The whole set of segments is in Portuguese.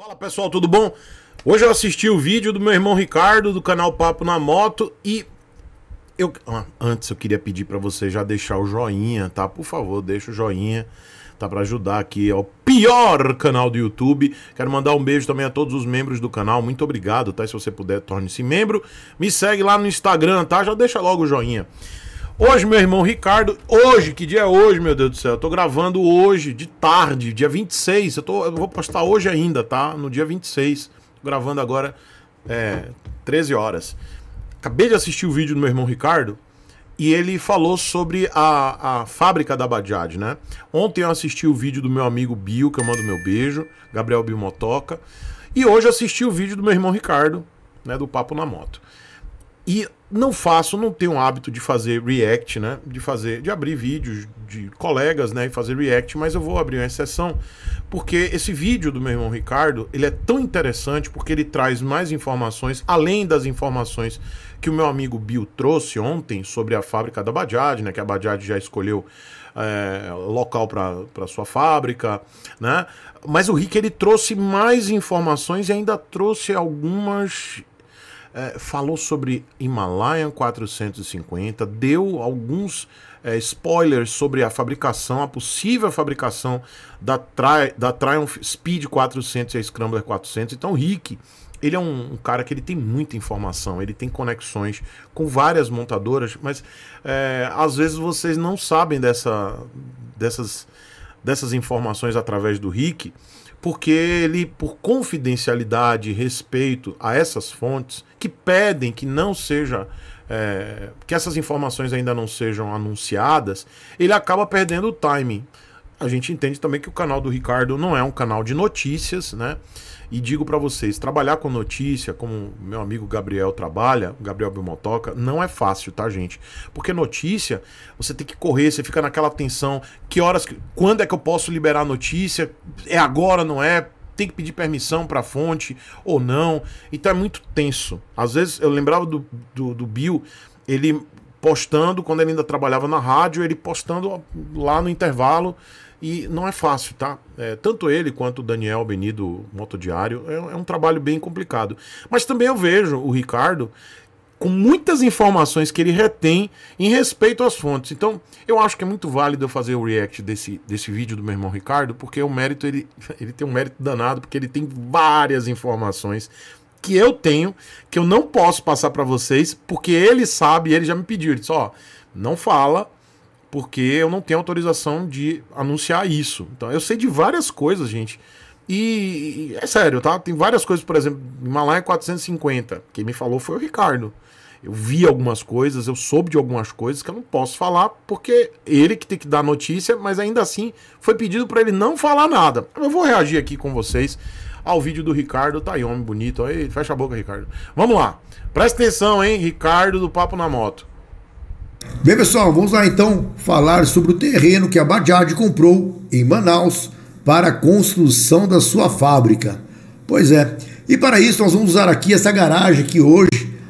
Fala pessoal, tudo bom? Hoje eu assisti o vídeo do meu irmão Ricardo do canal Papo na Moto e eu ah, antes eu queria pedir para você já deixar o joinha, tá? Por favor, deixa o joinha, tá para ajudar aqui ao é pior canal do YouTube. Quero mandar um beijo também a todos os membros do canal. Muito obrigado, tá? Se você puder, torne-se membro. Me segue lá no Instagram, tá? Já deixa logo o joinha. Hoje, meu irmão Ricardo, hoje, que dia é hoje, meu Deus do céu? Eu tô gravando hoje, de tarde, dia 26. Eu, tô, eu vou postar hoje ainda, tá? No dia 26. Tô gravando agora, é, 13 horas. Acabei de assistir o vídeo do meu irmão Ricardo e ele falou sobre a, a fábrica da Bajaj, né? Ontem eu assisti o vídeo do meu amigo Bill, que eu mando meu beijo, Gabriel Bill Motoca. E hoje eu assisti o vídeo do meu irmão Ricardo, né? Do Papo na Moto. E não faço, não tenho o hábito de fazer react, né? De fazer, de abrir vídeos de colegas, né? E fazer react, mas eu vou abrir uma exceção porque esse vídeo do meu irmão Ricardo ele é tão interessante porque ele traz mais informações além das informações que o meu amigo Bill trouxe ontem sobre a fábrica da Bajaj, né? Que a Bajaj já escolheu é, local para sua fábrica, né? Mas o Rick ele trouxe mais informações e ainda trouxe algumas é, falou sobre Himalayan 450, deu alguns é, spoilers sobre a fabricação, a possível fabricação da, Tri da Triumph Speed 400 e a Scrambler 400. Então, Rick, ele é um, um, cara que ele tem muita informação, ele tem conexões com várias montadoras, mas é, às vezes vocês não sabem dessa, dessas, dessas informações através do Rick porque ele, por confidencialidade e respeito a essas fontes, que pedem que não seja. É, que essas informações ainda não sejam anunciadas, ele acaba perdendo o timing a gente entende também que o canal do Ricardo não é um canal de notícias, né? E digo para vocês, trabalhar com notícia, como meu amigo Gabriel trabalha, Gabriel Bilmotoca, não é fácil, tá, gente? Porque notícia, você tem que correr, você fica naquela tensão, que horas, quando é que eu posso liberar notícia? É agora, não é? Tem que pedir permissão para a fonte ou não? Então é muito tenso. Às vezes eu lembrava do, do, do Bill, ele postando quando ele ainda trabalhava na rádio, ele postando lá no intervalo e não é fácil, tá? É, tanto ele quanto o Daniel Beni do Motodiário é, é um trabalho bem complicado. Mas também eu vejo o Ricardo com muitas informações que ele retém em respeito às fontes. Então, eu acho que é muito válido eu fazer o react desse, desse vídeo do meu irmão Ricardo, porque o mérito ele, ele tem um mérito danado, porque ele tem várias informações que eu tenho, que eu não posso passar para vocês, porque ele sabe, ele já me pediu, ele disse, ó, não fala porque eu não tenho autorização de anunciar isso. Então, eu sei de várias coisas, gente. E, e é sério, tá? Tem várias coisas, por exemplo, Himalaia 450. Quem me falou foi o Ricardo. Eu vi algumas coisas, eu soube de algumas coisas que eu não posso falar, porque ele que tem que dar notícia, mas ainda assim foi pedido para ele não falar nada. Eu vou reagir aqui com vocês ao vídeo do Ricardo. Tá aí, homem bonito. Aí, fecha a boca, Ricardo. Vamos lá. Presta atenção, hein, Ricardo do Papo na Moto. Bem, pessoal, vamos lá então falar sobre o terreno que a Bajaj comprou em Manaus para a construção da sua fábrica. Pois é, e para isso nós vamos usar aqui essa garagem que hoje,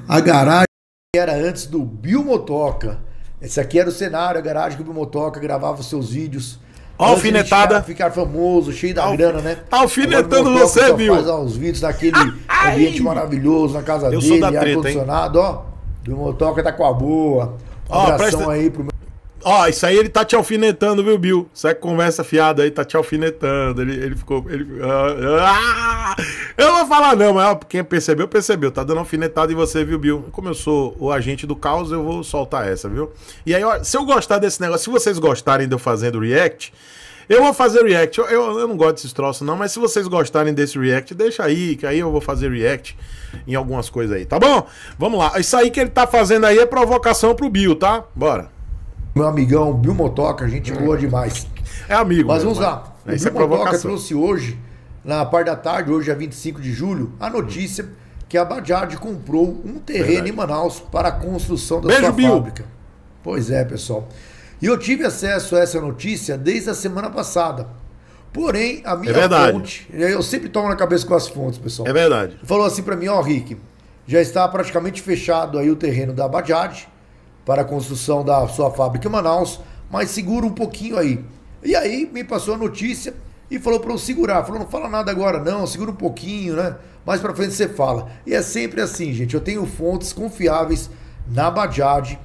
a garagem que era antes do Bilmotoca. Esse aqui era o cenário, a garagem que o Bilmotoca gravava seus vídeos. Alfinetada. Ficar, famoso, cheio da Alf... grana, né? Alfinetando você, viu? Faz ó, os vídeos daquele ah, ambiente maravilhoso na casa Eu dele, ar-condicionado, ó. Do Motoca tá com a boa. Ó, presta... aí pro meu... Ó, isso aí ele tá te alfinetando, viu, Bill? Isso é conversa fiada aí, tá te alfinetando. Ele, ele ficou. Ele... Ah, ah eu não vou falar, não, mas quem percebeu, percebeu. Tá dando alfinetada em você, viu, Bill? Como eu sou o agente do caos, eu vou soltar essa, viu? E aí, ó, se eu gostar desse negócio, se vocês gostarem de eu fazendo react, eu vou fazer react. Eu, eu, eu, não gosto desses troços, não, mas se vocês gostarem desse react, deixa aí, que aí eu vou fazer react em algumas coisas aí, tá bom? Vamos lá. Isso aí que ele tá fazendo aí é provocação pro Bill, tá? Bora. Meu amigão, Bill Motoca, gente boa demais. É amigo. Mas vamos lá. É. O Isso é Bill Motoca trouxe hoje, na parte da tarde, hoje é 25 de julho, a notícia hum. que a Bajard comprou um terreno Verdade. em Manaus para a construção da Beijo, sua Bill. fábrica. Pois é, pessoal. E eu tive acesso a essa notícia desde a semana passada. Porém, a minha é verdade. fonte, eu sempre tomo na cabeça com as fontes, pessoal. É verdade. Falou assim para mim, ó, oh, Rick, já está praticamente fechado aí o terreno da Bajaj para a construção da sua fábrica em Manaus, mas segura um pouquinho aí. E aí me passou a notícia e falou para eu segurar. Falou, não fala nada agora não, segura um pouquinho, né? Mais para frente você fala. E é sempre assim, gente. Eu tenho fontes confiáveis na Bajaj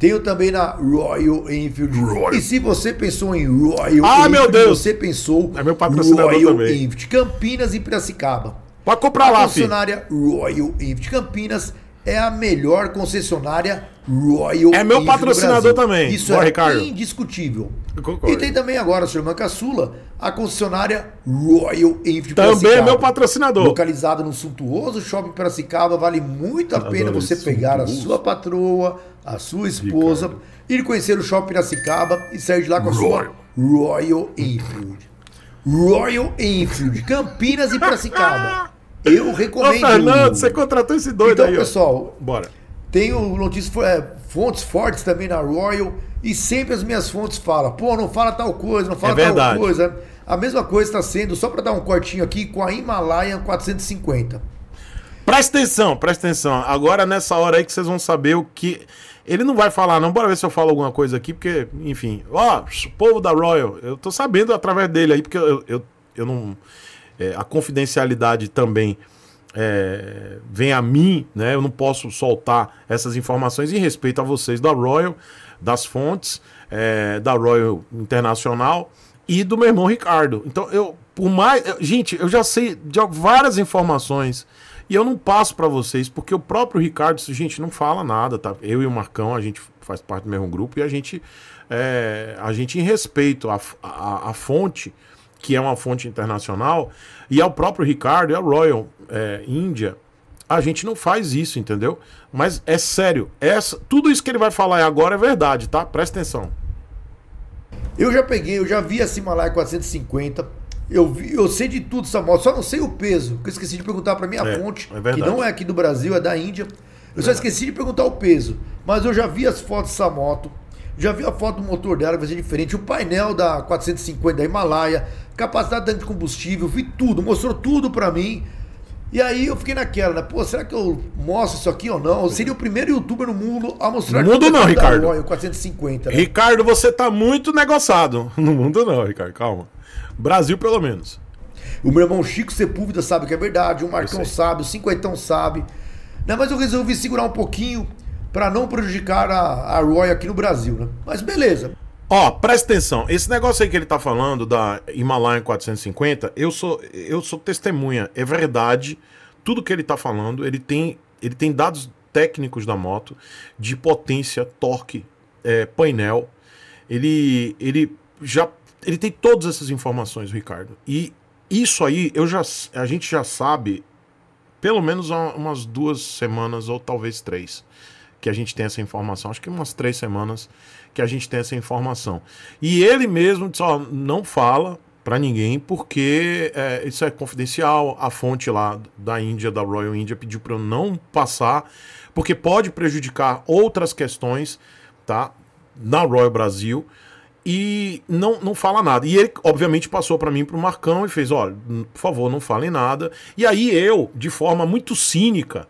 tenho também na Royal Enfield. Royal. E se você pensou em Royal ah, Enfield, meu Deus. você pensou é meu patrocinador Royal também. Enfield, Campinas e Piracicaba. Pode comprar lá, filho. Funcionária Royal Enfield Campinas é a melhor concessionária Royal. É meu patrocinador também. Isso Boa, é Ricardo. indiscutível. E tem também agora, sua irmã caçula, a concessionária Royal Enfield Também é meu patrocinador. Localizado no suntuoso shopping Piracicaba, vale muito a pena você pegar suntuoso. a sua patroa, a sua esposa, Ricardo. ir conhecer o shopping Piracicaba e sair de lá com a Royal. sua Royal Enfield. Royal Enfield, Campinas e Piracicaba. Eu recomendo. Ô, Fernando, você contratou esse doido então, aí. Então, pessoal, bora. Tenho notícias, é, fontes fortes também na Royal e sempre as minhas fontes falam, pô, não fala tal coisa, não fala é tal coisa. A mesma coisa está sendo, só para dar um cortinho aqui, com a Himalaia 450. Presta atenção, presta atenção. Agora nessa hora aí que vocês vão saber o que. Ele não vai falar, não. Bora ver se eu falo alguma coisa aqui, porque, enfim. Ó, povo da Royal, eu tô sabendo através dele aí, porque eu, eu, eu não é, a confidencialidade também é, vem a mim, né? Eu não posso soltar essas informações em respeito a vocês da Royal, das fontes, é, da Royal Internacional e do meu irmão Ricardo. Então, eu, por mais. Eu, gente, eu já sei de várias informações. E eu não passo para vocês, porque o próprio Ricardo, gente, não fala nada, tá? Eu e o Marcão, a gente faz parte do mesmo grupo e a gente, é, a gente em respeito à, à, à fonte, que é uma fonte internacional, e ao próprio Ricardo e ao Royal é, India, a gente não faz isso, entendeu? Mas é sério, essa, tudo isso que ele vai falar agora é verdade, tá? Presta atenção. Eu já peguei, eu já vi a Himalaia 450, eu, vi, eu sei de tudo essa moto, só não sei o peso, que eu esqueci de perguntar para minha é, fonte, é que não é aqui do Brasil, é da Índia. Eu é. só esqueci de perguntar o peso, mas eu já vi as fotos dessa moto, já vi a foto do motor dela, vai ser diferente. O painel da 450 da Himalaia, capacidade de tanque de combustível, vi tudo, mostrou tudo para mim. E aí eu fiquei naquela, né? Pô, será que eu mostro isso aqui ou não? Eu seria o primeiro youtuber no mundo a mostrar... No mundo não, Ricardo. Royal 450, né? Ricardo, você tá muito negociado. No mundo não, Ricardo, calma. Brasil pelo menos. O meu irmão Chico Sepúlveda sabe que é verdade, o Marcão sabe, o Cinquentão sabe. Não, mas eu resolvi segurar um pouquinho para não prejudicar a, a Roy aqui no Brasil, né? Mas beleza. Ó, oh, presta atenção, esse negócio aí que ele tá falando da Himalaia 450, eu sou eu sou testemunha, é verdade. Tudo que ele tá falando, ele tem ele tem dados técnicos da moto de potência, torque, é, painel. Ele ele já ele tem todas essas informações, Ricardo. E isso aí eu já a gente já sabe pelo menos há umas duas semanas ou talvez três que a gente tem essa informação, acho que umas três semanas que a gente tem essa informação. E ele mesmo disse: ó, não fala para ninguém, porque é, isso é confidencial. A fonte lá da Índia, da Royal India, pediu para eu não passar, porque pode prejudicar outras questões, tá? Na Royal Brasil. E não, não fala nada. E ele, obviamente, passou para mim, para o Marcão, e fez: olha, por favor, não falem nada. E aí eu, de forma muito cínica,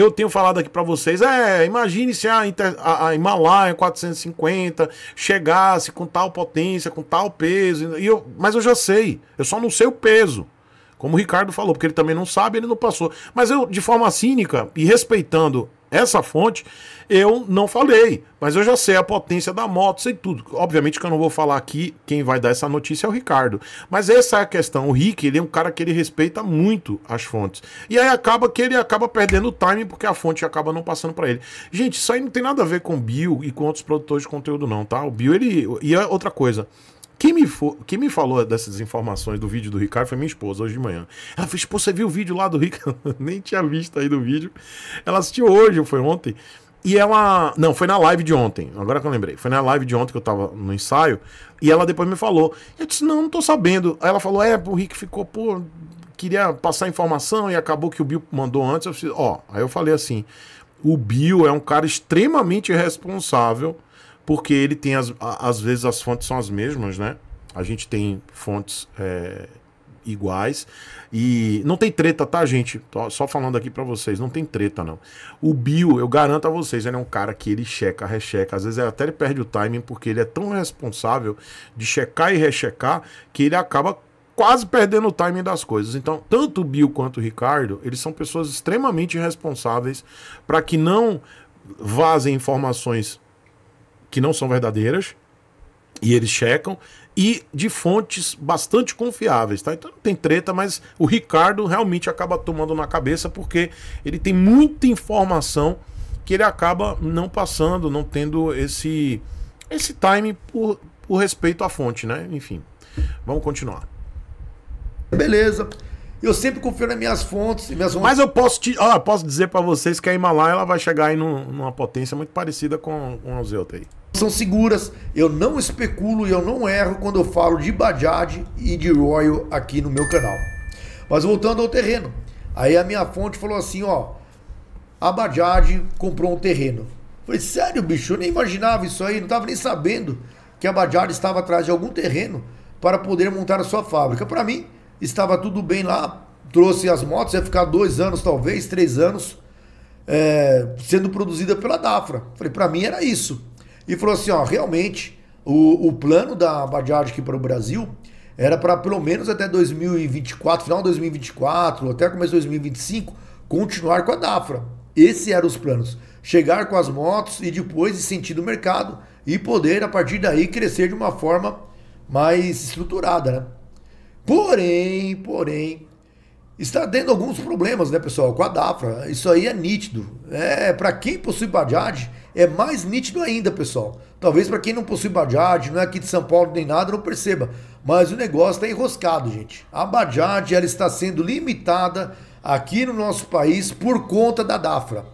eu tenho falado aqui para vocês, é, imagine se a, Inter, a, a Himalaia 450 chegasse com tal potência, com tal peso, e eu, mas eu já sei, eu só não sei o peso. Como o Ricardo falou, porque ele também não sabe, ele não passou. Mas eu, de forma cínica e respeitando essa fonte eu não falei, mas eu já sei a potência da moto, sei tudo. Obviamente que eu não vou falar aqui, quem vai dar essa notícia é o Ricardo. Mas essa é a questão. O Rick, ele é um cara que ele respeita muito as fontes. E aí acaba que ele acaba perdendo o time porque a fonte acaba não passando para ele. Gente, isso aí não tem nada a ver com o Bill e com outros produtores de conteúdo não, tá? O Bill ele e é outra coisa. Quem me, for, quem me falou dessas informações do vídeo do Ricardo foi minha esposa hoje de manhã. Ela fez, pô, você viu o vídeo lá do Ricardo? Nem tinha visto aí do vídeo. Ela assistiu hoje, foi ontem. E ela. É não, foi na live de ontem. Agora que eu lembrei. Foi na live de ontem que eu tava no ensaio. E ela depois me falou. Eu disse, não, não tô sabendo. Aí ela falou, é, o Rick ficou, pô, queria passar informação e acabou que o Bill mandou antes. Eu disse, ó, aí eu falei assim: o Bill é um cara extremamente responsável porque ele tem, as, às vezes, as fontes são as mesmas, né? A gente tem fontes é, iguais. E não tem treta, tá, gente? Tô só falando aqui para vocês, não tem treta, não. O Bill, eu garanto a vocês, ele é um cara que ele checa, recheca. Às vezes até ele perde o timing, porque ele é tão responsável de checar e rechecar que ele acaba quase perdendo o timing das coisas. Então, tanto o Bill quanto o Ricardo, eles são pessoas extremamente responsáveis para que não vazem informações que não são verdadeiras, e eles checam, e de fontes bastante confiáveis, tá? Então não tem treta, mas o Ricardo realmente acaba tomando na cabeça porque ele tem muita informação que ele acaba não passando, não tendo esse esse time por, por respeito à fonte, né? Enfim, vamos continuar. Beleza. Eu sempre confio nas minhas fontes. Minhas fontes. Mas eu posso, te, ó, posso dizer para vocês que a Himalaia ela vai chegar aí num, numa potência muito parecida com, com a Zelta aí. São seguras, eu não especulo e eu não erro quando eu falo de Bajaj e de Royal aqui no meu canal. Mas voltando ao terreno, aí a minha fonte falou assim: ó, a Bajaj comprou um terreno. Eu falei, sério, bicho, eu nem imaginava isso aí, não tava nem sabendo que a Bajaj estava atrás de algum terreno para poder montar a sua fábrica. Para mim, estava tudo bem lá, trouxe as motos, ia ficar dois anos, talvez, três anos, é, sendo produzida pela Dafra. Falei, para mim era isso. E falou assim: ó, realmente, o, o plano da Bajaj aqui para o Brasil era para pelo menos até 2024, final de 2024, até começo de 2025, continuar com a Dafra. Esses eram os planos. Chegar com as motos e depois sentir o mercado e poder, a partir daí, crescer de uma forma mais estruturada, né? Porém, porém, está tendo alguns problemas, né, pessoal, com a Dafra. Isso aí é nítido. É, para quem possui Bajaj, é mais nítido ainda, pessoal. Talvez para quem não possui Bajaj, não é aqui de São Paulo nem nada, não perceba. Mas o negócio está enroscado, gente. A Bajaj ela está sendo limitada aqui no nosso país por conta da Dafra.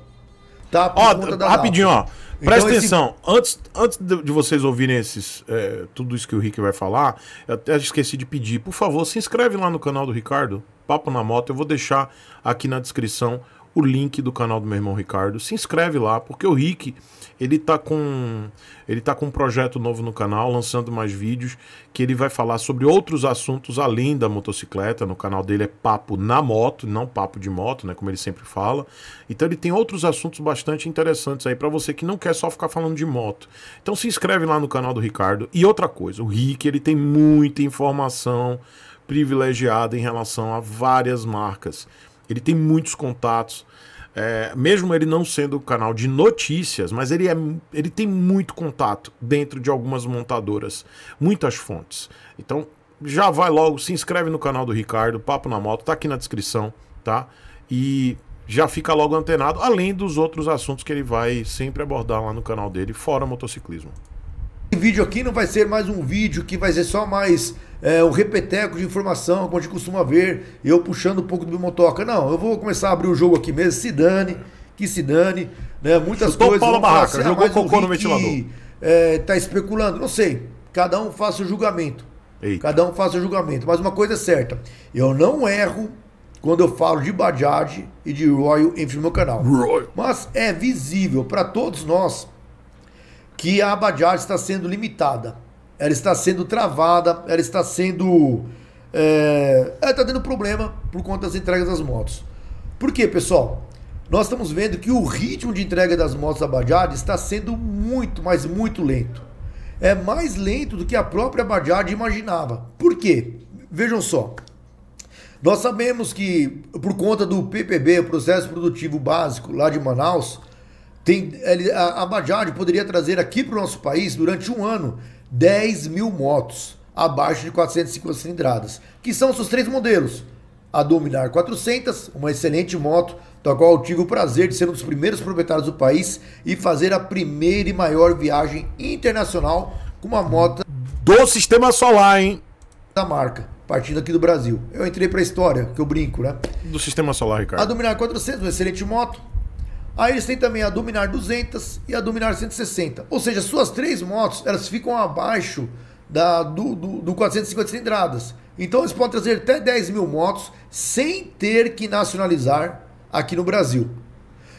Tá? Por ó, conta da rapidinho, Dafra. ó. Então, Presta então, atenção, esse... antes, antes de vocês ouvirem esses, é, tudo isso que o Rick vai falar, eu até esqueci de pedir, por favor, se inscreve lá no canal do Ricardo, Papo na Moto, eu vou deixar aqui na descrição o link do canal do meu irmão Ricardo. Se inscreve lá, porque o Rick, ele tá com ele tá com um projeto novo no canal, lançando mais vídeos, que ele vai falar sobre outros assuntos além da motocicleta. No canal dele é papo na moto, não papo de moto, né, como ele sempre fala. Então ele tem outros assuntos bastante interessantes aí para você que não quer só ficar falando de moto. Então se inscreve lá no canal do Ricardo. E outra coisa, o Rick, ele tem muita informação privilegiada em relação a várias marcas. Ele tem muitos contatos. É, mesmo ele não sendo o canal de notícias, mas ele, é, ele tem muito contato dentro de algumas montadoras, muitas fontes. Então, já vai logo, se inscreve no canal do Ricardo, Papo na Moto, tá aqui na descrição, tá? E já fica logo antenado, além dos outros assuntos que ele vai sempre abordar lá no canal dele, fora motociclismo. Esse vídeo aqui não vai ser mais um vídeo que vai ser só mais é, um repeteco de informação, como a gente costuma ver, eu puxando um pouco do meu motoca. Não, eu vou começar a abrir o jogo aqui mesmo, se dane, que se dane, né? Muitas Chutou coisas. Paulo Barraca, assim, jogou cocô um no ventilador. Que, é, tá especulando, não sei. Cada um faça o julgamento. Eita. Cada um faça o julgamento. Mas uma coisa é certa, eu não erro quando eu falo de Bajaj e de Royal entre no meu canal. Royal. Mas é visível para todos nós que a Abadjar está sendo limitada, ela está sendo travada, ela está sendo. É, ela está tendo problema por conta das entregas das motos. Por quê, pessoal? Nós estamos vendo que o ritmo de entrega das motos da Bajaj está sendo muito, mas muito lento. É mais lento do que a própria Bajaj imaginava. Por quê? Vejam só. Nós sabemos que por conta do PPB, o processo produtivo básico lá de Manaus, tem, a Bajaj poderia trazer aqui para o nosso país, durante um ano, 10 mil motos abaixo de 450 cilindradas, que são os seus três modelos. A Dominar 400, uma excelente moto, da qual eu tive o prazer de ser um dos primeiros proprietários do país e fazer a primeira e maior viagem internacional com uma moto do sistema solar, hein? Da marca, partindo aqui do Brasil. Eu entrei para a história, que eu brinco, né? Do sistema solar, Ricardo. A Dominar 400, uma excelente moto, Aí eles têm também a Dominar 200 e a Dominar 160. Ou seja, suas três motos elas ficam abaixo da, do, do, do 450 cilindradas. Então eles podem trazer até 10 mil motos sem ter que nacionalizar aqui no Brasil.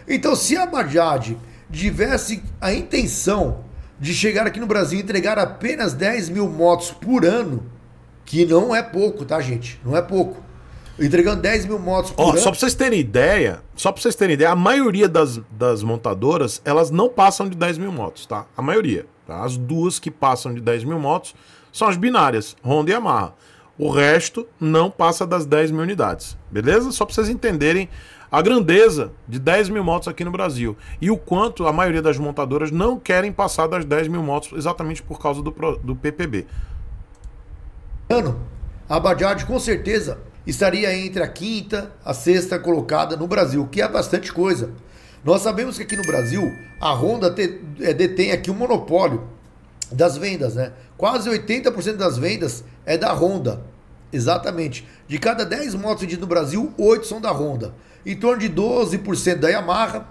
Então, se a Bajaj tivesse a intenção de chegar aqui no Brasil e entregar apenas 10 mil motos por ano, que não é pouco, tá, gente? Não é pouco entregando 10 mil motos por Ó, ano. Só para vocês terem ideia, só para vocês terem ideia, a maioria das, das montadoras, elas não passam de 10 mil motos, tá? A maioria. Tá? As duas que passam de 10 mil motos são as binárias, Honda e Yamaha. O resto não passa das 10 mil unidades, beleza? Só para vocês entenderem a grandeza de 10 mil motos aqui no Brasil e o quanto a maioria das montadoras não querem passar das 10 mil motos exatamente por causa do, do PPB. Ano, a Bajaj com certeza estaria entre a quinta a sexta colocada no Brasil, que é bastante coisa. Nós sabemos que aqui no Brasil a Honda te, é, detém aqui o um monopólio das vendas, né? Quase 80% das vendas é da Honda. Exatamente. De cada 10 motos vendidas no Brasil, 8 são da Honda. Em torno de 12% da Yamaha,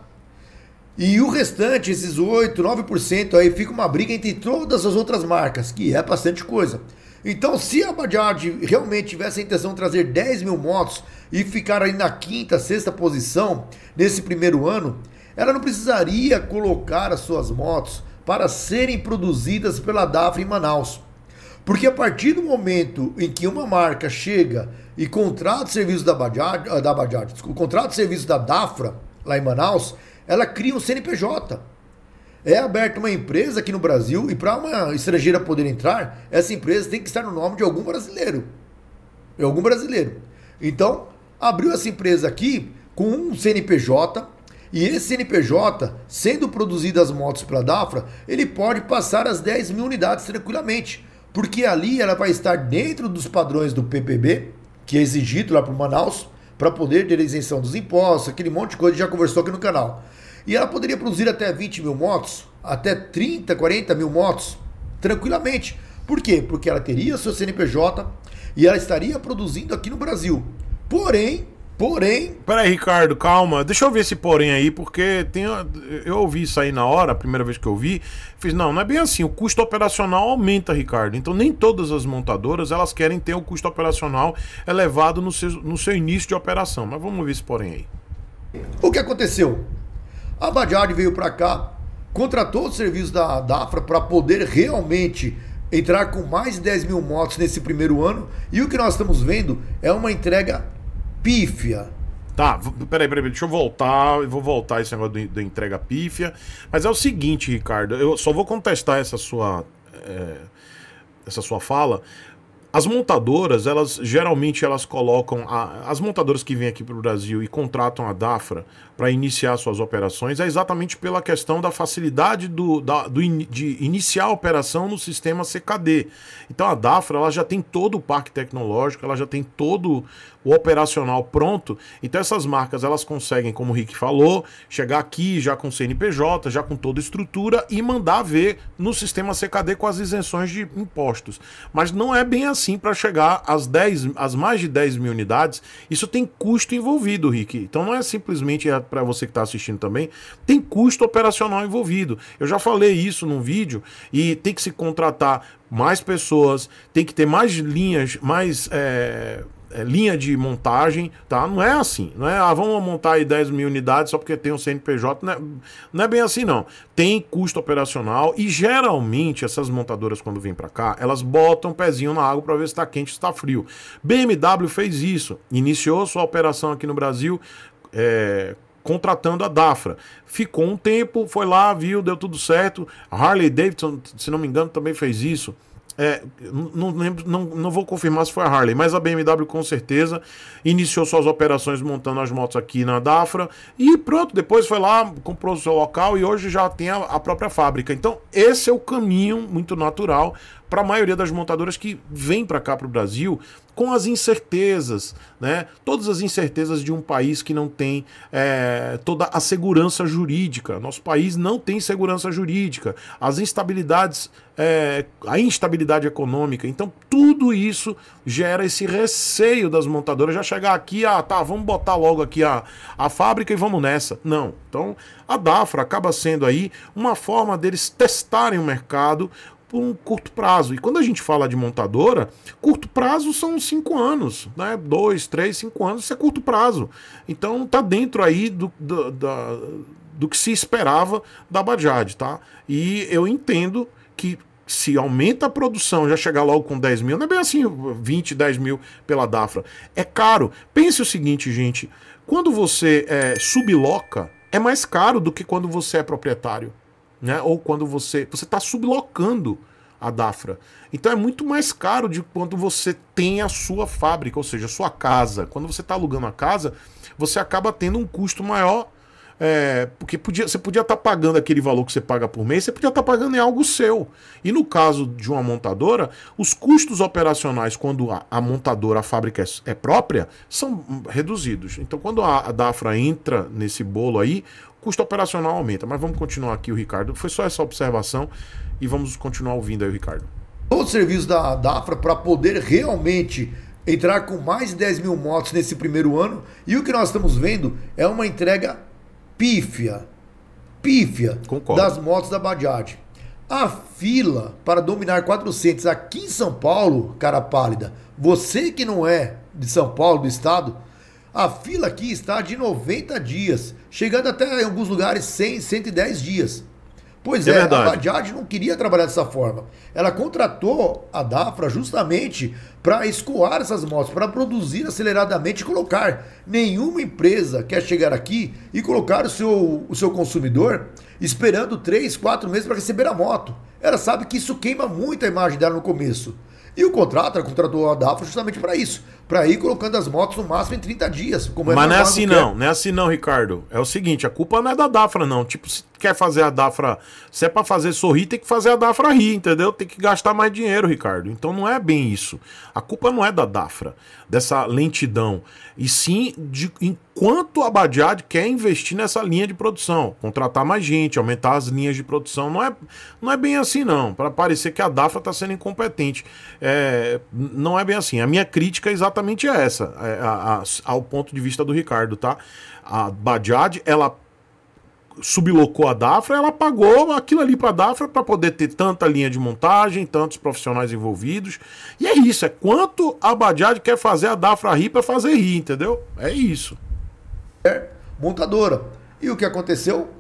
e o restante, esses 8, 9%, aí fica uma briga entre todas as outras marcas, que é bastante coisa. Então, se a Bajaj realmente tivesse a intenção de trazer 10 mil motos e ficar aí na quinta, sexta posição nesse primeiro ano, ela não precisaria colocar as suas motos para serem produzidas pela Dafra em Manaus. Porque a partir do momento em que uma marca chega e contrata o serviço da Bajaj, ah, da Bajaj, contrata o serviço da Dafra lá em Manaus, ela cria um CNPJ é aberta uma empresa aqui no Brasil e para uma estrangeira poder entrar, essa empresa tem que estar no nome de algum brasileiro. De algum brasileiro. Então, abriu essa empresa aqui com um CNPJ e esse CNPJ, sendo produzidas as motos para a Dafra, ele pode passar as 10 mil unidades tranquilamente, porque ali ela vai estar dentro dos padrões do PPB, que é exigido lá para o Manaus, para poder ter isenção dos impostos, aquele monte de coisa que já conversou aqui no canal. E ela poderia produzir até 20 mil motos, até 30, 40 mil motos, tranquilamente. Por quê? Porque ela teria seu CNPJ e ela estaria produzindo aqui no Brasil. Porém, porém. Peraí, Ricardo, calma. Deixa eu ver esse porém aí, porque tem, eu ouvi isso aí na hora, a primeira vez que eu vi. Fiz, não, não é bem assim. O custo operacional aumenta, Ricardo. Então, nem todas as montadoras elas querem ter o custo operacional elevado no seu, no seu início de operação. Mas vamos ver esse porém aí. O que aconteceu? A Bajaj veio para cá, contratou o serviço da, Dafra para poder realmente entrar com mais de 10 mil motos nesse primeiro ano. E o que nós estamos vendo é uma entrega pífia. Tá, peraí, peraí, deixa eu voltar, vou voltar esse negócio da entrega pífia. Mas é o seguinte, Ricardo, eu só vou contestar essa sua, é, essa sua fala, as montadoras, elas geralmente elas colocam a, as montadoras que vêm aqui para o Brasil e contratam a Dafra para iniciar suas operações é exatamente pela questão da facilidade do, da, do in, de iniciar a operação no sistema CKD. Então a Dafra ela já tem todo o parque tecnológico, ela já tem todo o operacional pronto. Então essas marcas elas conseguem, como o Rick falou, chegar aqui já com CNPJ, já com toda estrutura e mandar ver no sistema CKD com as isenções de impostos. Mas não é bem assim para chegar às 10, às mais de 10 mil unidades. Isso tem custo envolvido, Rick. Então não é simplesmente é para você que está assistindo também, tem custo operacional envolvido. Eu já falei isso num vídeo e tem que se contratar mais pessoas, tem que ter mais linhas, mais é, é, linha de montagem, tá? Não é assim. Não é, ah, vamos montar aí 10 mil unidades só porque tem um CNPJ. Não é, não é bem assim, não. Tem custo operacional e geralmente essas montadoras, quando vêm para cá, elas botam um pezinho na água para ver se está quente ou está frio. BMW fez isso. Iniciou sua operação aqui no Brasil. É, contratando a Dafra. Ficou um tempo, foi lá, viu, deu tudo certo. A Harley Davidson, se não me engano, também fez isso. É, não, lembro, não, não vou confirmar se foi a Harley, mas a BMW com certeza iniciou suas operações montando as motos aqui na Dafra e pronto, depois foi lá, comprou o seu local e hoje já tem a, a própria fábrica. Então, esse é o caminho muito natural para a maioria das montadoras que vem para cá para o Brasil com as incertezas, né? Todas as incertezas de um país que não tem é, toda a segurança jurídica. Nosso país não tem segurança jurídica, as instabilidades, é, a instabilidade econômica. Então tudo isso gera esse receio das montadoras já chegar aqui, ah, tá, vamos botar logo aqui a, a fábrica e vamos nessa. Não. Então a Dafra acaba sendo aí uma forma deles testarem o mercado, por tipo um curto prazo. E quando a gente fala de montadora, curto prazo são cinco anos, né? Dois, três, cinco anos, isso é curto prazo. Então tá dentro aí do, do, do que se esperava da Bajaj, tá? E eu entendo que se aumenta a produção, já chegar logo com 10 mil, não é bem assim, 20, 10 mil pela Dafra. É caro. Pense o seguinte, gente: quando você é, subloca, é mais caro do que quando você é proprietário né? Ou quando você você está sublocando a Dafra. Então é muito mais caro de quando você tem a sua fábrica, ou seja, a sua casa. Quando você está alugando a casa, você acaba tendo um custo maior. É, porque podia, você podia estar tá pagando aquele valor que você paga por mês, você podia estar tá pagando em algo seu. E no caso de uma montadora, os custos operacionais, quando a, a montadora, a fábrica é, é, própria, são reduzidos. Então, quando a, a Dafra entra nesse bolo aí, custo operacional aumenta. Mas vamos continuar aqui, o Ricardo. Foi só essa observação e vamos continuar ouvindo aí o Ricardo. Todo o serviço da, Dafra para poder realmente entrar com mais de 10 mil motos nesse primeiro ano. E o que nós estamos vendo é uma entrega pífia, pífia Concordo. das motos da Bajaj. A fila para dominar 400 aqui em São Paulo, cara pálida, você que não é de São Paulo, do estado, a fila aqui está de 90 dias, chegando até em alguns lugares 100, 110 dias. Pois é, é a Bajaj não queria trabalhar dessa forma. Ela contratou a Dafra justamente para escoar essas motos, para produzir aceleradamente e colocar. Nenhuma empresa quer chegar aqui e colocar o seu, o seu consumidor esperando 3, 4 meses para receber a moto. Ela sabe que isso queima muito a imagem dela no começo. E o contrato, ela contratou a DAFRA justamente para isso, para ir colocando as motos no máximo em 30 dias. Como é Mas não é assim é. não, não é assim não, Ricardo. É o seguinte, a culpa não é da Dafra não. Tipo, se quer fazer a Dafra, se é para fazer sorrir, tem que fazer a Dafra rir, entendeu? Tem que gastar mais dinheiro, Ricardo. Então não é bem isso. A culpa não é da Dafra, dessa lentidão, e sim de enquanto a Badiad quer investir nessa linha de produção, contratar mais gente, aumentar as linhas de produção, não é, não é bem assim não, para parecer que a Dafra está sendo incompetente. É, não é bem assim. A minha crítica é exatamente exatamente é essa, é, a, a, ao ponto de vista do Ricardo, tá? A Bajad, ela sublocou a Dafra, ela pagou aquilo ali para a Dafra para poder ter tanta linha de montagem, tantos profissionais envolvidos. E é isso, é quanto a Bajad quer fazer a Dafra rir para fazer rir, entendeu? É isso. É, montadora. E o que aconteceu?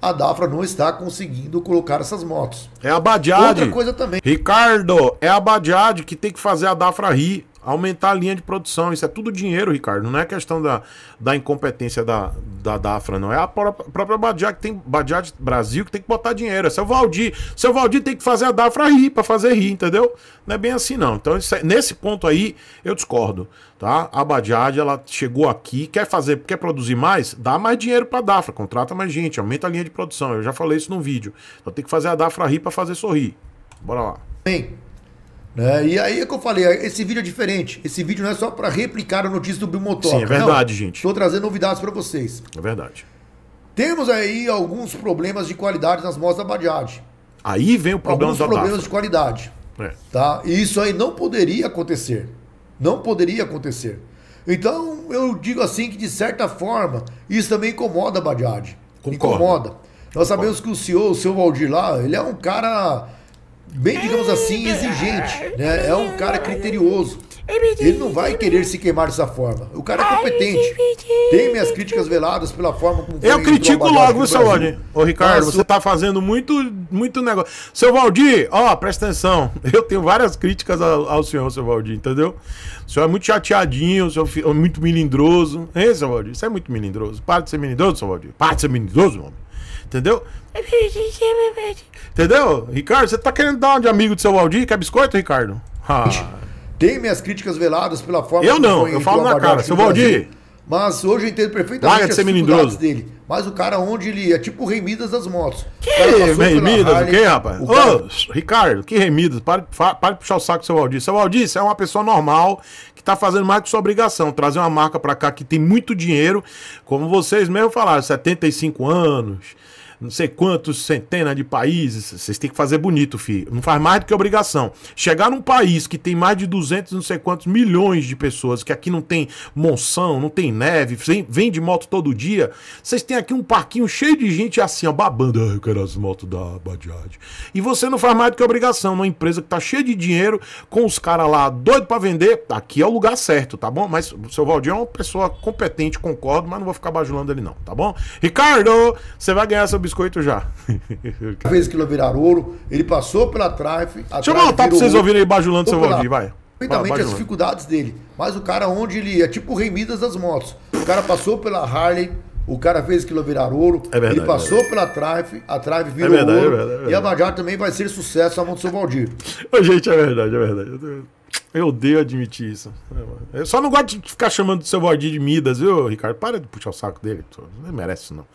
A Dafra não está conseguindo colocar essas motos. É a Badiade. Outra coisa também. Ricardo, é a Badiade que tem que fazer a Dafra rir aumentar a linha de produção. Isso é tudo dinheiro, Ricardo. Não é questão da, da incompetência da, da DAFRA, não. É a própria Badiat, que tem, de Brasil que tem que botar dinheiro. É seu Valdir. Seu é Valdir tem que fazer a DAFRA rir, para fazer rir, entendeu? Não é bem assim, não. Então, é, nesse ponto aí, eu discordo. Tá? A Badiad, ela chegou aqui, quer fazer, quer produzir mais, dá mais dinheiro para a DAFRA, contrata mais gente, aumenta a linha de produção. Eu já falei isso no vídeo. Então tem que fazer a DAFRA rir para fazer sorrir. Bora lá. Sim. Né? E aí é que eu falei, esse vídeo é diferente. Esse vídeo não é só para replicar a notícia do Bimotor. Sim, é verdade, não, gente. Estou trazendo novidades para vocês. É verdade. Temos aí alguns problemas de qualidade nas motos da Bajaj. Aí vem o problema alguns da problemas de qualidade. É. Tá? E isso aí não poderia acontecer. Não poderia acontecer. Então, eu digo assim que, de certa forma, isso também incomoda a Bajaj. Concordo. Incomoda. Nós Concordo. sabemos que o senhor, o seu Valdir lá, ele é um cara bem, digamos assim, exigente. Né? É um cara criterioso. Ele não vai querer se queimar dessa forma. O cara é competente. Tem minhas críticas veladas pela forma como Eu critico logo, seu Waldir. Ô, Ricardo, Nossa. você tá fazendo muito, muito negócio. Seu Valdir, ó, presta atenção. Eu tenho várias críticas ao, ao senhor, seu Valdir, entendeu? O senhor é muito chateadinho, o senhor é muito melindroso. Hein, seu Valdir? Você é muito melindroso. Para de ser melindroso, seu Valdir. Para de ser melindroso, homem. Entendeu? É é Entendeu? Ricardo, você tá querendo dar um de amigo do seu Waldir? Quer biscoito, Ricardo? Ah. Tem minhas críticas veladas pela forma Eu não, eu falo na cara, seu Valdir. Mas hoje eu entendo perfeitamente as dificuldades dele. Mas o cara onde ele é tipo o Remidas das motos. Que Remidas? o quê, rapaz? O cara... Ô, Ricardo, que Remidas? Para, para de puxar o saco do seu Valdir. Seu Valdir, você é uma pessoa normal que tá fazendo mais que sua obrigação. Trazer uma marca para cá que tem muito dinheiro, como vocês mesmo falaram, 75 anos não sei quantos centenas de países. Vocês têm que fazer bonito, filho. Não faz mais do que obrigação. Chegar num país que tem mais de 200, não sei quantos milhões de pessoas, que aqui não tem monção, não tem neve, vem de moto todo dia. Vocês têm aqui um parquinho cheio de gente assim, ó, babando. Ah, eu quero as motos da Bajaj. E você não faz mais do que obrigação. Uma empresa que tá cheia de dinheiro, com os caras lá doido para vender, aqui é o lugar certo, tá bom? Mas o seu Valdir é uma pessoa competente, concordo, mas não vou ficar bajulando ele, não, tá bom? Ricardo, você vai ganhar essa biscoito já. Fez aquilo virar ouro, ele passou pela Trife. Deixa eu voltar pra vocês ouvirem aí bajulando seu Valdir, vai. Perfeitamente então, as dificuldades dele. Mas o cara, onde ele é tipo o Rei Midas das motos. O cara passou pela Harley, o cara fez aquilo virar ouro. É verdade, ele é passou é pela Trife, a Trife virou é verdade, é ouro. É verdade, e a Bajar também vai ser sucesso à mão do seu Valdir. Gente, é verdade, é verdade. Eu odeio admitir isso. Eu só não gosto de ficar chamando o seu Valdir de Midas, viu, Ricardo? Para de puxar o saco dele. Não merece não.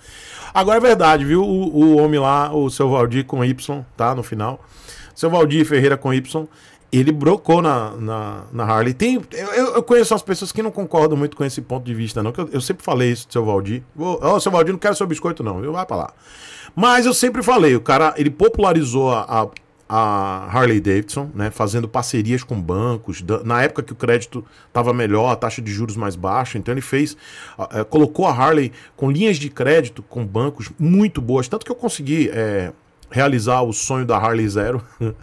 Agora é verdade, viu? O, o homem lá, o seu Valdir com Y, tá? No final. Seu Valdir Ferreira com Y, ele brocou na, na, na Harley. Tem, eu, eu, conheço as pessoas que não concordam muito com esse ponto de vista, não. Que eu, eu sempre falei isso do seu Valdir. Ô, oh, seu Valdir, não quero seu biscoito, não, viu? Vai pra lá. Mas eu sempre falei, o cara, ele popularizou a, a a Harley Davidson, né, fazendo parcerias com bancos, na época que o crédito estava melhor, a taxa de juros mais baixa, então ele fez, é, colocou a Harley com linhas de crédito com bancos muito boas, tanto que eu consegui é, realizar o sonho da Harley Zero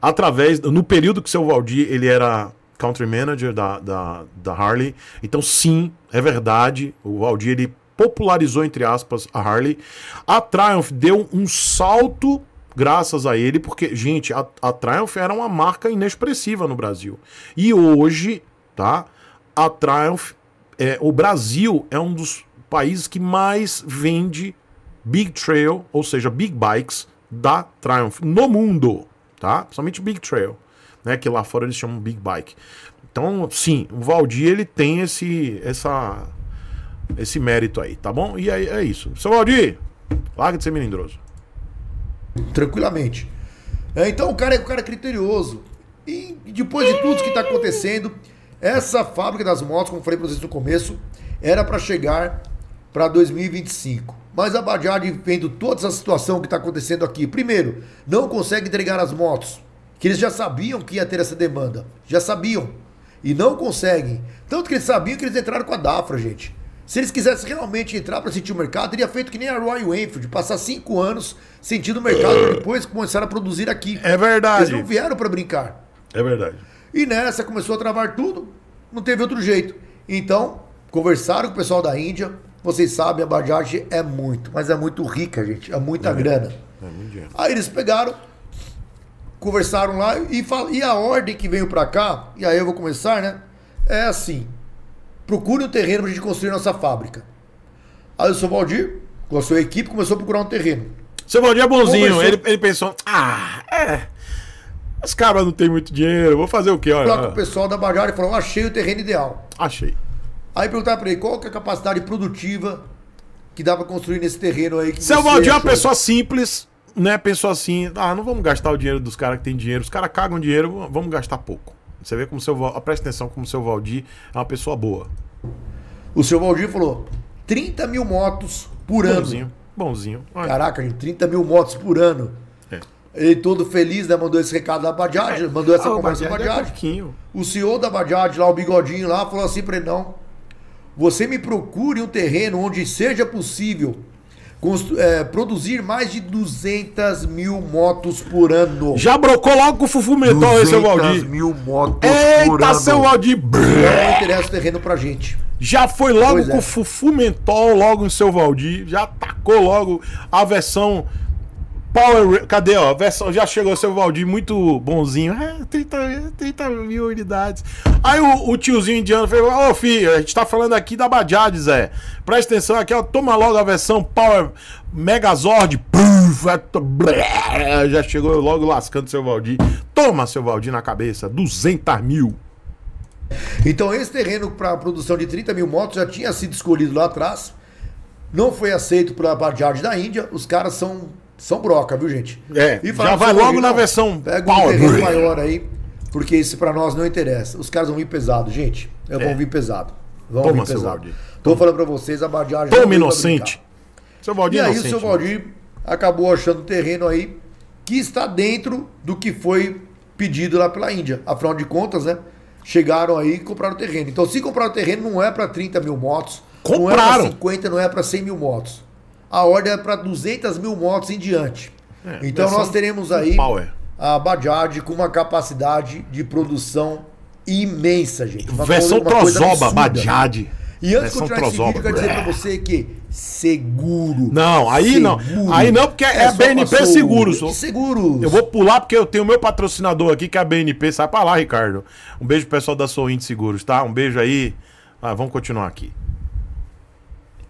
através, no período que seu Valdir ele era country manager da, da, da Harley, então sim, é verdade, o Valdir ele popularizou entre aspas a Harley, a Triumph deu um salto graças a ele, porque, gente, a, a Triumph era uma marca inexpressiva no Brasil. E hoje, tá? A Triumph, é, o Brasil é um dos países que mais vende Big Trail, ou seja, Big Bikes da Triumph no mundo, tá? Principalmente Big Trail, né? Que lá fora eles chamam Big Bike. Então, sim, o Valdir ele tem esse, essa, esse mérito aí, tá bom? E aí é isso. Seu Valdir, larga de ser melindroso tranquilamente. É, então o cara é um cara é criterioso. E depois de tudo que está acontecendo, essa fábrica das motos, como falei para vocês no começo, era para chegar para 2025. Mas a Bajaj, vendo toda essa situação que está acontecendo aqui, primeiro, não consegue entregar as motos, que eles já sabiam que ia ter essa demanda, já sabiam, e não conseguem. Tanto que eles sabiam que eles entraram com a DAFRA, gente. Se eles quisessem realmente entrar para sentir o mercado, teria feito que nem a Royal Enfield, passar cinco anos sentindo o mercado ah. depois que começaram a produzir aqui. É verdade. Eles não vieram para brincar. É verdade. E nessa começou a travar tudo, não teve outro jeito. Então, conversaram com o pessoal da Índia. Vocês sabem, a Bajaj é muito, mas é muito rica, gente. É muita é, grana. É Aí eles pegaram, conversaram lá e, fal... e a ordem que veio para cá, e aí eu vou começar, né? É assim procure um terreno para a gente construir nossa fábrica. Aí o seu Valdir, com a sua equipe, começou a procurar um terreno. Seu Valdir é bonzinho, ele, ele pensou, ah, é. Os caras não têm muito dinheiro, vou fazer o quê? Olha, Lá o pessoal da Bajara e falou: achei o terreno ideal. Achei. Aí perguntaram para ele qual que é a capacidade produtiva que dá para construir nesse terreno aí. Que Seu Valdir é uma pessoa simples, né? Pensou assim: ah, não vamos gastar o dinheiro dos caras que tem dinheiro, os caras cagam dinheiro, vamos gastar pouco. Você vê como o seu presta atenção como o seu Valdir é uma pessoa boa. O seu Valdir falou: 30 mil motos por bonzinho, ano. Bonzinho, bonzinho. Caraca, gente, 30 mil motos por ano. É. Ele todo feliz, né? Mandou esse recado da Badiad, é. mandou essa ah, conversa Badiad é da Badiad. É o senhor da Badiad, lá, o bigodinho lá, falou assim pra ele: não. Você me procure um terreno onde seja possível é, produzir mais de 200 mil motos por ano. Já brocou logo com o Fufu Metal é aí, seu Valdir. 200 mil motos Eita, por ano. Eita, seu Valdir. Não interessa o terreno pra gente. Já foi logo pois é. com o é. Fufu Mentol, logo no seu Valdir. Já atacou logo a versão Power Cadê, ó? Já chegou seu Valdir muito bonzinho. É, 30, 30 mil unidades. Aí o, o tiozinho indiano falou: Ô oh, filho, a gente tá falando aqui da Bajad, Zé. Presta atenção aqui, ó. Toma logo a versão Power Megazord. É já chegou logo lascando seu Valdir. Toma, seu Valdir, na cabeça. 200 mil. Então, esse terreno para produção de 30 mil motos já tinha sido escolhido lá atrás. Não foi aceito pela Bajaj da Índia. Os caras são são broca, viu, gente? É, e já vai logo na versão pega um power. maior aí, porque isso para nós não interessa. Os caras vão vir pesado, gente. Eu é. vou é. vir pesado. Vão Toma, vir pesado. Tô falando para vocês, a Badiagem... Toma inocente. Seu Valdir e aí inocente, o seu né? Valdir acabou achando terreno aí que está dentro do que foi pedido lá pela Índia. Afinal de contas, né? Chegaram aí e compraram terreno. Então, se compraram terreno, não é para 30 mil motos. Compraram. Não é para 50, não é para 100 mil motos a ordem é para 200 mil motos em diante. É, então nós teremos aí power. É. a Bajaj com uma capacidade de produção imensa, gente. Uma versão coisa, uma trozoba, Bajaj. E antes de continuar esse vídeo, quero dizer pra você que seguro. Não, aí seguro. não. Aí não, porque é, é BNP passou... Seguros. Seguros. Eu vou pular porque eu tenho meu patrocinador aqui, que é a BNP. Sai pra lá, Ricardo. Um beijo pro pessoal da Soin Seguros, tá? Um beijo aí. Ah, vamos continuar aqui.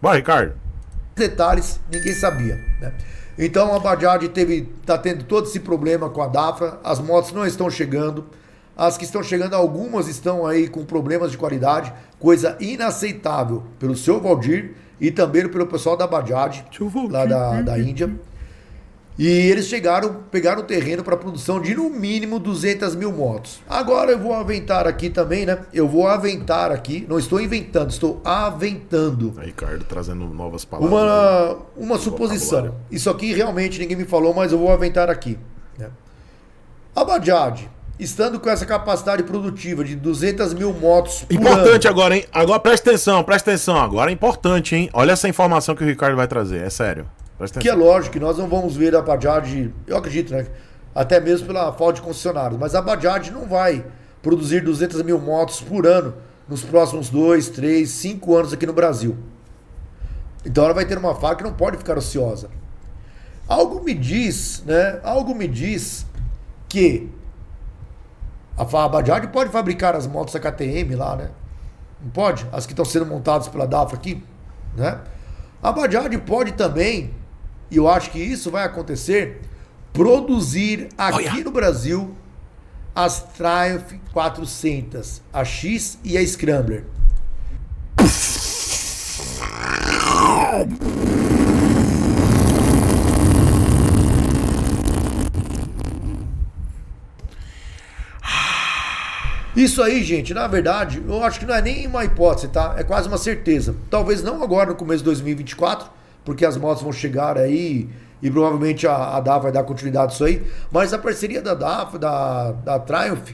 Bora, Ricardo detalhes ninguém sabia. Né? Então a Bajaj teve, está tendo todo esse problema com a Dafra, as motos não estão chegando, as que estão chegando, algumas estão aí com problemas de qualidade, coisa inaceitável pelo seu Valdir e também pelo pessoal da Bajaj, lá da, né? da Índia. E eles chegaram, pegaram o terreno para produção de no mínimo 200 mil motos. Agora eu vou aventar aqui também, né? Eu vou aventar aqui, não estou inventando, estou aventando. Ricardo trazendo novas palavras. Uma, uma suposição. Isso aqui realmente ninguém me falou, mas eu vou aventar aqui. Né? A Bajaj, estando com essa capacidade produtiva de 200 mil motos. importante ano, agora, hein? Agora presta atenção, presta atenção. Agora é importante, hein? Olha essa informação que o Ricardo vai trazer, é sério. Que é lógico que nós não vamos ver a Bajaj, eu acredito, né? Até mesmo pela falta de concessionários, mas a Bajaj não vai produzir 200 mil motos por ano nos próximos 2, 3, 5 anos aqui no Brasil. Então ela vai ter uma fábrica que não pode ficar ociosa. Algo me diz, né? Algo me diz que a Bajaj pode fabricar as motos da KTM lá, né? Não pode? As que estão sendo montadas pela Daf aqui, né? A Bajaj pode também e eu acho que isso vai acontecer, produzir aqui Olha. no Brasil as Triumph 400, a X e a Scrambler. Isso aí, gente, na verdade, eu acho que não é nem uma hipótese, tá? É quase uma certeza. Talvez não agora, no começo de 2024, porque as motos vão chegar aí e provavelmente a, a DAF vai dar continuidade a isso aí. Mas a parceria da DAF, da, da Triumph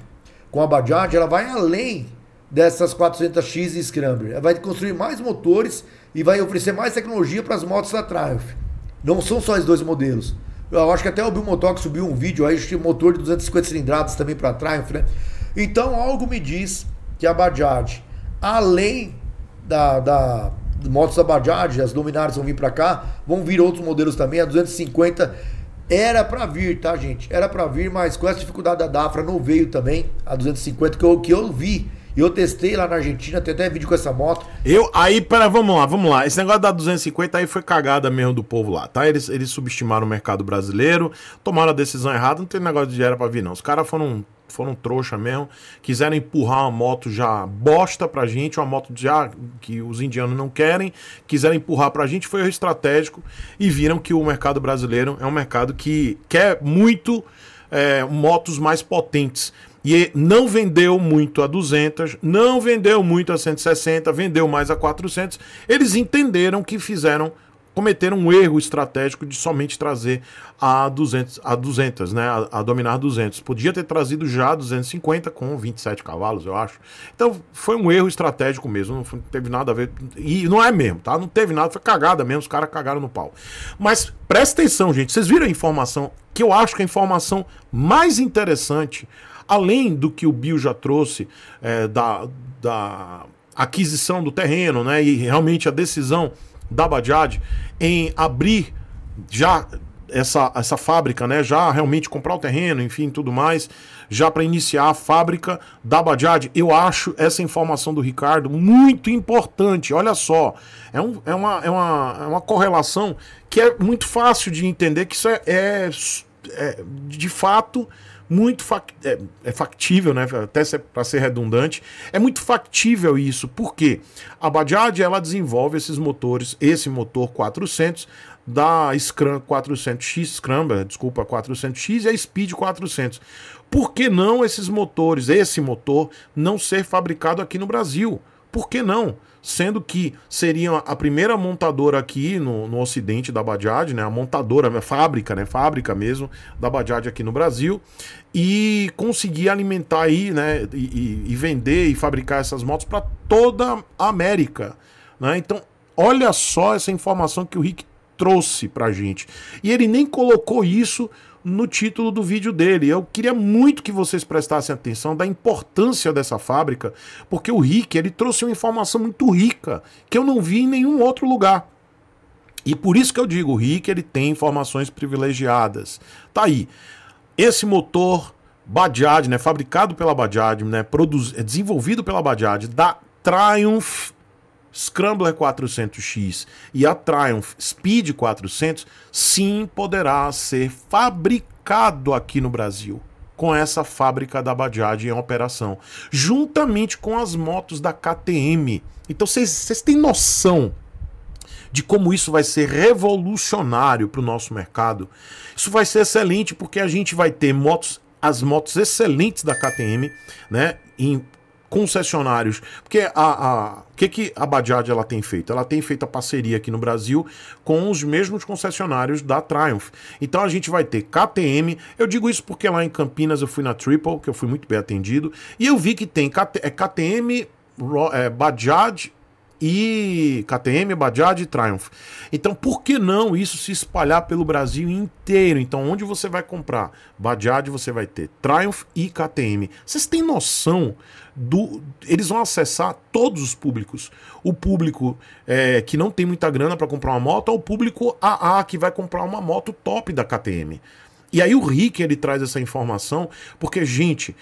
com a Bajaj, ela vai além dessas 400X e Scrambler. Ela vai construir mais motores e vai oferecer mais tecnologia para as motos da Triumph. Não são só os dois modelos. Eu acho que até o Bilmotox subiu um vídeo aí de motor de 250 cilindradas também para a Triumph, né? Então algo me diz que a Bajaj, além da, da, motos da Bajaj, as luminárias vão vir para cá, vão vir outros modelos também, a 250 era para vir, tá, gente? Era para vir, mas com essa dificuldade da Dafra não veio também a 250 que eu, que eu vi e eu testei lá na Argentina, tem até vídeo com essa moto. Eu, aí, pera, vamos lá, vamos lá. Esse negócio da 250 aí foi cagada mesmo do povo lá, tá? Eles, eles subestimaram o mercado brasileiro, tomaram a decisão errada, não tem negócio de era pra vir, não. Os caras foram, foram trouxa mesmo, quiseram empurrar uma moto já bosta pra gente, uma moto já que os indianos não querem, quiseram empurrar pra gente, foi estratégico, e viram que o mercado brasileiro é um mercado que quer muito é, motos mais potentes e não vendeu muito a 200, não vendeu muito a 160, vendeu mais a 400. Eles entenderam que fizeram cometeram um erro estratégico de somente trazer a 200, a 200, né, a, a, dominar 200. Podia ter trazido já 250 com 27 cavalos, eu acho. Então foi um erro estratégico mesmo, não, foi, não teve nada a ver e não é mesmo, tá? Não teve nada, foi cagada mesmo, os caras cagaram no pau. Mas presta atenção, gente, vocês viram a informação que eu acho que é a informação mais interessante além do que o Bill já trouxe é, da, da aquisição do terreno, né? E realmente a decisão da Bajaj em abrir já essa, essa fábrica, né? Já realmente comprar o terreno, enfim, tudo mais, já para iniciar a fábrica da Bajaj. Eu acho essa informação do Ricardo muito importante. Olha só, é, um, é, uma, é, uma, é uma correlação que é muito fácil de entender, que isso é, é, é de fato muito é, é, factível, né? até para ser redundante, é muito factível isso, porque a Bajaj ela desenvolve esses motores, esse motor 400 da Scrum 400X, Scrum, desculpa, 400X e a Speed 400. Por que não esses motores, esse motor, não ser fabricado aqui no Brasil? Por que não? Sendo que seria a primeira montadora aqui no, no ocidente da Bajaj, né? A montadora, a fábrica, né? Fábrica mesmo da Bajaj aqui no Brasil. E conseguir alimentar aí, né? E, e, e vender e fabricar essas motos para toda a América, né? Então, olha só essa informação que o Rick trouxe pra gente. E ele nem colocou isso no título do vídeo dele. Eu queria muito que vocês prestassem atenção da importância dessa fábrica, porque o Rick ele trouxe uma informação muito rica que eu não vi em nenhum outro lugar. E por isso que eu digo, o Rick ele tem informações privilegiadas. Tá aí. Esse motor Bajaj, né, fabricado pela Bajaj, né, produz, é desenvolvido pela Bajaj, da Triumph Scrambler 400X e a Triumph Speed 400, sim, poderá ser fabricado aqui no Brasil com essa fábrica da Bajaj em operação, juntamente com as motos da KTM. Então vocês têm noção de como isso vai ser revolucionário para o nosso mercado. Isso vai ser excelente porque a gente vai ter motos, as motos excelentes da KTM, né, em concessionários. Porque a, a que, que a Bajaj ela tem feito? Ela tem feito a parceria aqui no Brasil com os mesmos concessionários da Triumph. Então a gente vai ter KTM. Eu digo isso porque lá em Campinas eu fui na Triple, que eu fui muito bem atendido, e eu vi que tem KT, é KTM, é, Bajaj e KTM, Bajaj e Triumph. Então, por que não isso se espalhar pelo Brasil inteiro? Então, onde você vai comprar Bajaj, você vai ter Triumph e KTM. Vocês têm noção do. Eles vão acessar todos os públicos. O público é, que não tem muita grana para comprar uma moto, ou é o público AA que vai comprar uma moto top da KTM. E aí o Rick ele traz essa informação, porque gente,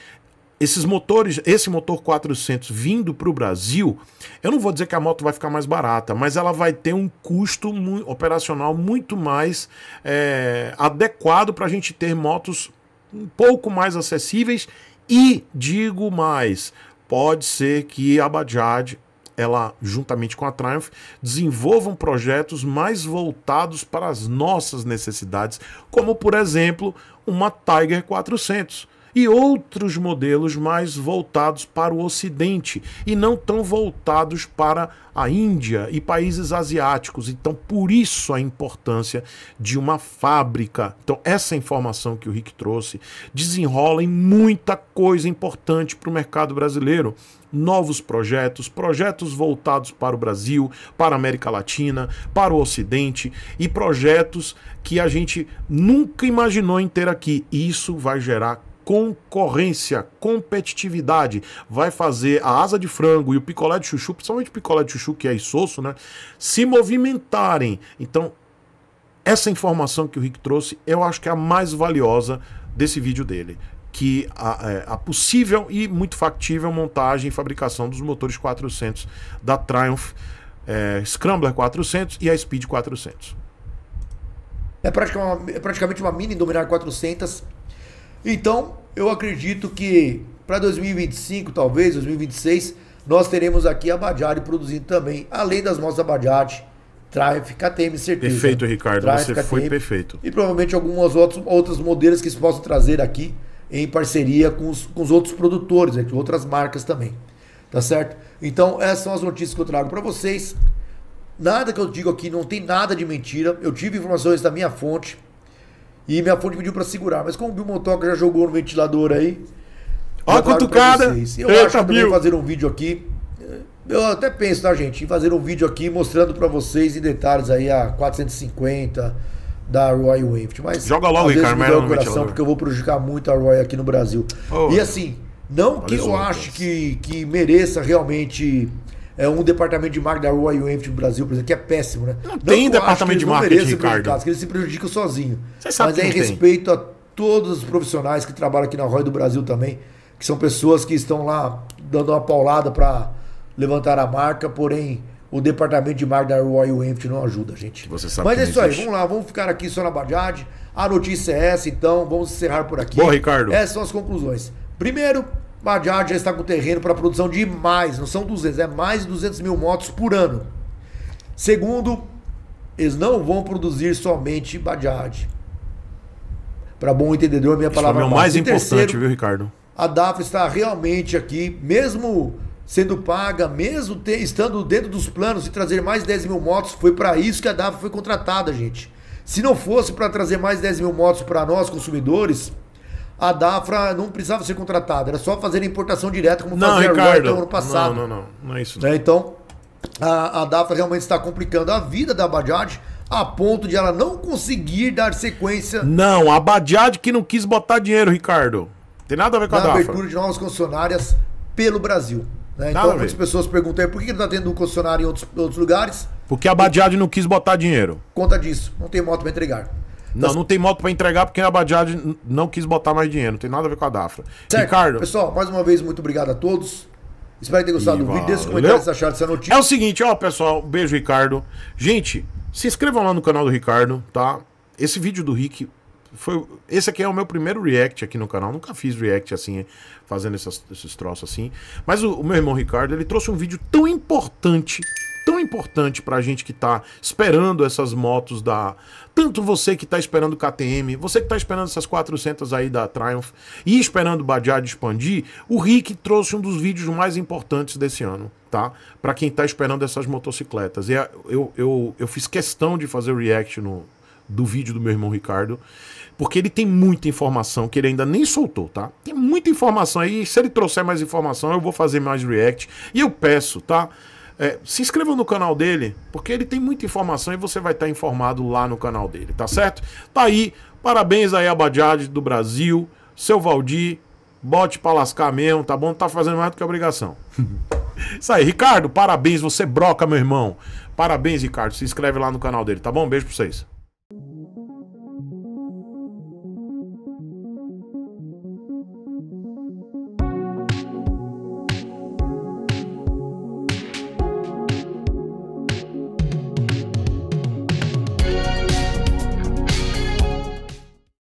esses motores, esse motor 400 vindo para o Brasil, eu não vou dizer que a moto vai ficar mais barata, mas ela vai ter um custo operacional muito mais é, adequado para a gente ter motos um pouco mais acessíveis e digo mais, pode ser que a Bajaj ela juntamente com a Triumph desenvolvam projetos mais voltados para as nossas necessidades, como por exemplo, uma Tiger 400 e outros modelos mais voltados para o Ocidente e não tão voltados para a Índia e países asiáticos. Então, por isso a importância de uma fábrica. Então, essa informação que o Rick trouxe desenrola em muita coisa importante para o mercado brasileiro novos projetos, projetos voltados para o Brasil, para a América Latina, para o Ocidente e projetos que a gente nunca imaginou em ter aqui. isso vai gerar concorrência, competitividade, vai fazer a asa de frango e o picolé de chuchu, principalmente o picolé de chuchu que é insosso, né, se movimentarem. Então, essa informação que o Rick trouxe, eu acho que é a mais valiosa desse vídeo dele que a, é, a, possível e muito factível montagem e fabricação dos motores 400 da Triumph é, Scrambler 400 e a Speed 400. É praticamente uma, é praticamente uma mini Dominar 400 então, eu acredito que para 2025, talvez 2026, nós teremos aqui a Bajaj produzindo também, além das nossas Bajaj, Triumph, KTM, certeza. Perfeito, Ricardo, você KTM, foi perfeito. E provavelmente algumas outras, outras modelos que se possam trazer aqui em parceria com os, com os outros produtores, né, com outras marcas também. Tá certo? Então, essas são as notícias que eu trago para vocês. Nada que eu digo aqui não tem nada de mentira. Eu tive informações da minha fonte. E minha fonte pediu para segurar. Mas como o Bill Montoca já jogou no ventilador aí. Ó, cutucada! Eu Eita, acho Bill. também fazer um vídeo aqui. Eu até penso, tá, gente, em fazer um vídeo aqui mostrando para vocês em detalhes aí a 450 da Roy Waft. Mas joga logo, Ricardo Carmelo, me coração ventilador. porque eu vou prejudicar muito a Roy aqui no Brasil. Oh, e assim, não que eu acho que, que mereça realmente é, um departamento de marketing da Royal Enfield Brasil, por exemplo, que é péssimo, né? Não, não tem departamento de marketing, Ricardo. Que eles se prejudicam sozinho. Você sabe Mas é em respeito a todos os profissionais que trabalham aqui na Royal do Brasil também, que são pessoas que estão lá dando uma paulada para levantar a marca, porém o departamento de marketing da Royal Enfield não ajuda, gente. Você sabe Mas é isso aí, vamos lá, vamos ficar aqui só na Bajad. A notícia é essa, então, vamos encerrar por aqui. Bom, Ricardo. Essas são as conclusões. Primeiro, Bajaj já está com terreno para produção de mais, não são 200, é mais de 200 mil motos por ano. Segundo, eles não vão produzir somente Bajaj. Para bom entendedor, minha Isso palavra é o mais e importante, terceiro, viu, Ricardo? A DAF está realmente aqui, mesmo sendo paga, mesmo estando dentro dos planos de trazer mais 10 mil motos, foi para isso que a DAF foi contratada, gente. Se não fosse para trazer mais 10 mil motos para nós, consumidores, a Dafra não precisava ser contratada, era só fazer a importação direta como não, fazia Ricardo, no ano passado. Não, não, não, não é isso. Não. É, então, a, a Dafra realmente está complicando a vida da Bajaj a ponto de ela não conseguir dar sequência. Não, a Bajaj que não quis botar dinheiro, Ricardo. Tem nada a ver com a Dafra. abertura de novas concessionárias pelo Brasil. Né? Então, muitas pessoas perguntam aí, por que não está tendo um concessionário em outros, outros lugares? Porque a Bajaj não quis botar dinheiro. Conta disso, não tem moto para entregar. Não, não tem moto para entregar porque a Bajaj não quis botar mais dinheiro. Não tem nada a ver com a Dafra. Certo. Ricardo. Pessoal, mais uma vez, muito obrigado a todos. Espero que tenham gostado do vídeo. Deixe os comentários acharam dessa notícia. É o seguinte, ó, pessoal. Beijo, Ricardo. Gente, se inscrevam lá no canal do Ricardo, tá? Esse vídeo do Rick foi. Esse aqui é o meu primeiro react aqui no canal. Nunca fiz react assim, fazendo essas, esses troços assim. Mas o, o meu irmão Ricardo, ele trouxe um vídeo tão importante importante para a gente que está esperando essas motos da. Tanto você que está esperando o KTM, você que está esperando essas 400 aí da Triumph e esperando o Bajaj expandir, o Rick trouxe um dos vídeos mais importantes desse ano, tá? Para quem está esperando essas motocicletas. E eu, eu, eu fiz questão de fazer o react no, do vídeo do meu irmão Ricardo, porque ele tem muita informação que ele ainda nem soltou, tá? Tem muita informação aí, se ele trouxer mais informação, eu vou fazer mais react e eu peço, tá? É, se inscreva no canal dele, porque ele tem muita informação e você vai estar informado lá no canal dele, tá certo? Tá aí, parabéns aí a Bajad do Brasil, seu Valdir, bote pra lascar mesmo, tá bom? Tá fazendo mais do que obrigação. Isso aí, Ricardo, parabéns, você broca, meu irmão. Parabéns, Ricardo, se inscreve lá no canal dele, tá bom? beijo pra vocês.